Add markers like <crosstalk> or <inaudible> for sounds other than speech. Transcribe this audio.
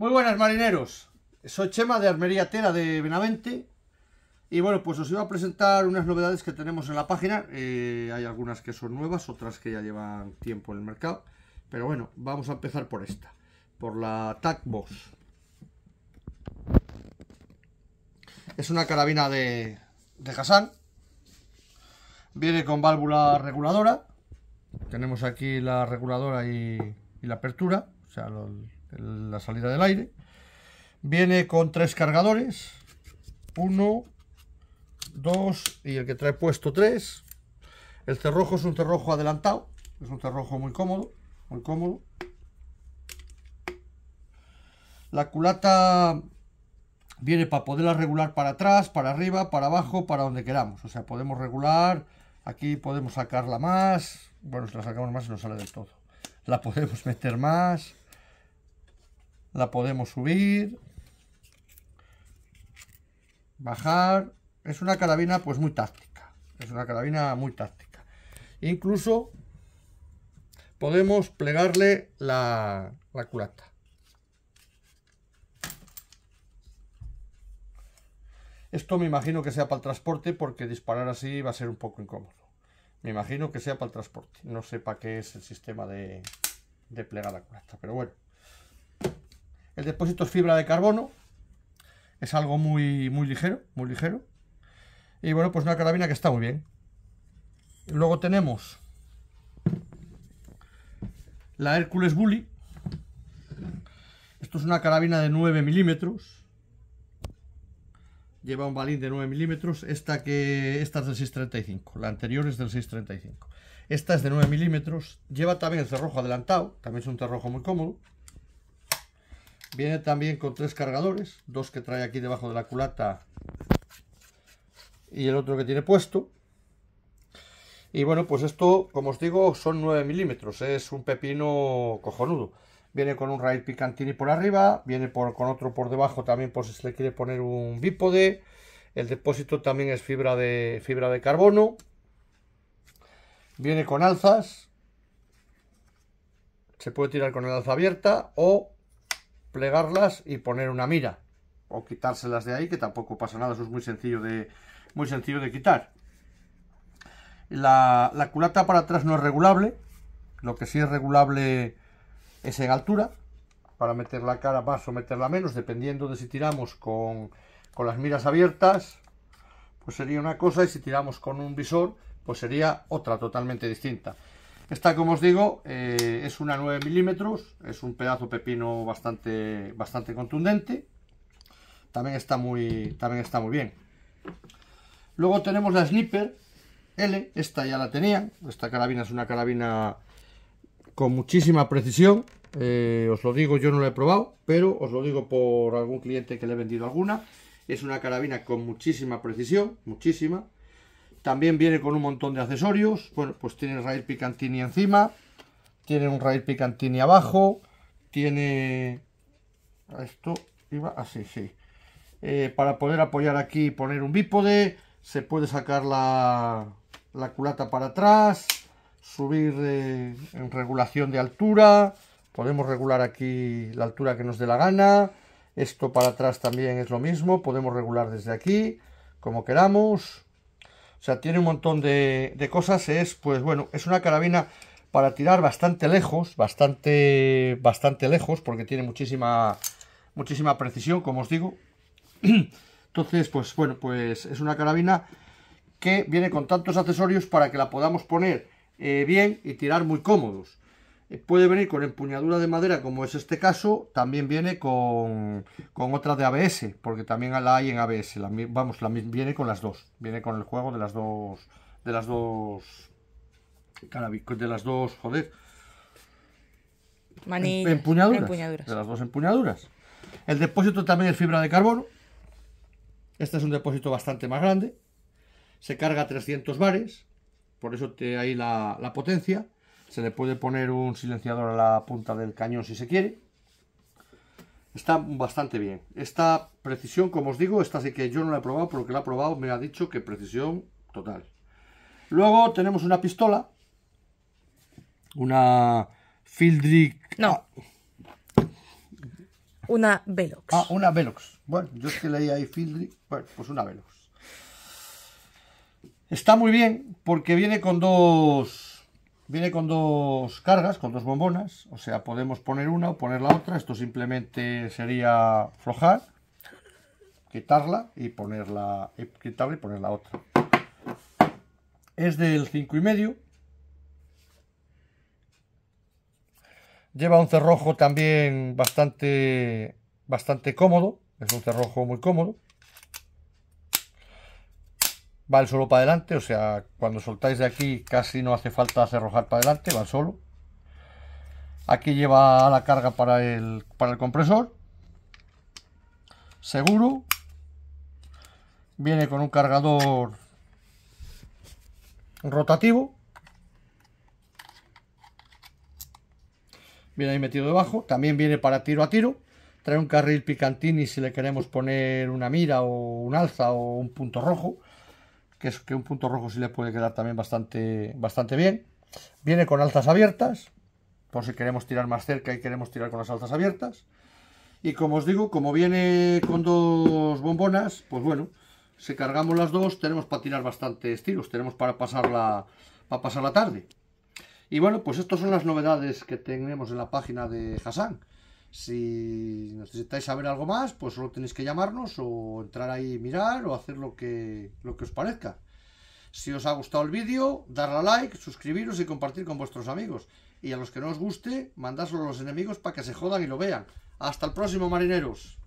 Muy buenas marineros, soy Chema de Armería Tera de Benavente y bueno, pues os iba a presentar unas novedades que tenemos en la página, eh, hay algunas que son nuevas, otras que ya llevan tiempo en el mercado, pero bueno, vamos a empezar por esta, por la TAC-BOSS Es una carabina de, de Hassan, viene con válvula reguladora, tenemos aquí la reguladora y, y la apertura, o sea, los la salida del aire. Viene con tres cargadores. Uno, dos y el que trae puesto tres. El cerrojo es un cerrojo adelantado. Es un cerrojo muy cómodo. Muy cómodo. La culata viene para poderla regular para atrás, para arriba, para abajo, para donde queramos. O sea, podemos regular. Aquí podemos sacarla más. Bueno, si la sacamos más no sale del todo. La podemos meter más la podemos subir, bajar. Es una carabina pues muy táctica, es una carabina muy táctica. Incluso podemos plegarle la, culata. Esto me imagino que sea para el transporte porque disparar así va a ser un poco incómodo. Me imagino que sea para el transporte. No sé para qué es el sistema de, de plegar la culata, pero bueno. El depósito es fibra de carbono, es algo muy, muy ligero, muy ligero. Y bueno, pues una carabina que está muy bien. Luego tenemos la Hércules Bully. Esto es una carabina de 9 milímetros. Lleva un balín de 9 milímetros. Esta, que, esta es del 635. La anterior es del 635. Esta es de 9 milímetros. Lleva también el cerrojo adelantado. También es un cerrojo muy cómodo. Viene también con tres cargadores, dos que trae aquí debajo de la culata y el otro que tiene puesto. Y bueno, pues esto, como os digo, son 9 milímetros, es un pepino cojonudo. Viene con un rail picantini por arriba, viene con otro por debajo también por si se le quiere poner un bípode. El depósito también es fibra de, fibra de carbono. Viene con alzas. Se puede tirar con el alza abierta o plegarlas y poner una mira. O quitárselas de ahí, que tampoco pasa nada, eso es muy sencillo de, muy sencillo de quitar. La, culata para atrás no es regulable, lo que sí es regulable es en altura, para meter la cara más o meterla menos, dependiendo de si tiramos con, con las miras abiertas, pues sería una cosa, y si tiramos con un visor, pues sería otra totalmente distinta. Esta, como os digo, eh, es una 9 milímetros, es un pedazo pepino bastante, bastante contundente. También está, muy, también está muy bien. Luego tenemos la Sniper L, esta ya la tenía Esta carabina es una carabina con muchísima precisión. Eh, os lo digo, yo no la he probado, pero os lo digo por algún cliente que le he vendido alguna. Es una carabina con muchísima precisión, muchísima. También viene con un montón de accesorios. Bueno, pues tiene raíz picantini encima. Tiene un raíz picantini abajo. Tiene... Esto iba así, ah, sí. Eh, para poder apoyar aquí y poner un bípode. Se puede sacar la, culata para atrás. Subir eh, en regulación de altura. Podemos regular aquí la altura que nos dé la gana. Esto para atrás también es lo mismo. Podemos regular desde aquí, como queramos. O sea, tiene un montón de, cosas. Es, pues bueno, es una carabina para tirar bastante lejos, bastante, bastante lejos, porque tiene muchísima, muchísima precisión, como os digo. <clears throat> Entonces, pues bueno, pues es una carabina que viene con tantos accesorios para que la podamos poner eh, bien y tirar muy cómodos. Puede venir con empuñadura de madera, como es este caso, también viene con, otra de ABS, porque también la hay en ABS, vamos, la, viene con las dos, viene con el juego de las dos, de las dos, de las dos, joder, em, empuñaduras, de las dos empuñaduras. El depósito también es fibra de carbono, este es un depósito bastante más grande, se carga a 300 bares, por eso te ahí la, la potencia, se le puede poner un silenciador a la punta del cañón si se quiere. Está bastante bien. Esta precisión, como os digo, esta sí que yo no la he probado, que la ha probado me ha dicho que precisión total. Luego tenemos una pistola. Una Fieldrick. No. Una Velox. Ah, una Velox. Bueno, yo es que leí ahí Fieldrick. Bueno, pues una Velox. Está muy bien porque viene con dos Viene con dos cargas, con dos bombonas, o sea, podemos poner una o poner la otra. Esto simplemente sería aflojar, quitarla y ponerla, y quitarla y poner la otra. Es del 5,5. y medio. Lleva un cerrojo también bastante, bastante cómodo, es un cerrojo muy cómodo. Va el solo para adelante, o sea, cuando soltáis de aquí casi no hace falta cerrojar para adelante, va solo. Aquí lleva la carga para el, para el compresor. Seguro. Viene con un cargador rotativo. Viene ahí metido debajo. También viene para tiro a tiro. Trae un carril picantini si le queremos poner una mira o un alza o un punto rojo que es que un punto rojo sí le puede quedar también bastante, bastante bien. Viene con altas abiertas, por si queremos tirar más cerca y queremos tirar con las altas abiertas. Y como os digo, como viene con dos bombonas, pues bueno, si cargamos las dos tenemos para tirar bastantes tiros, tenemos para pasar la, para pasar la tarde. Y bueno, pues estas son las novedades que tenemos en la página de Hassan. Si necesitáis saber algo más, pues solo tenéis que llamarnos o entrar ahí y mirar o hacer lo que, lo que os parezca. Si os ha gustado el vídeo, darle a like, suscribiros y compartir con vuestros amigos. Y a los que no os guste, mandárselo a los enemigos para que se jodan y lo vean. Hasta el próximo, marineros.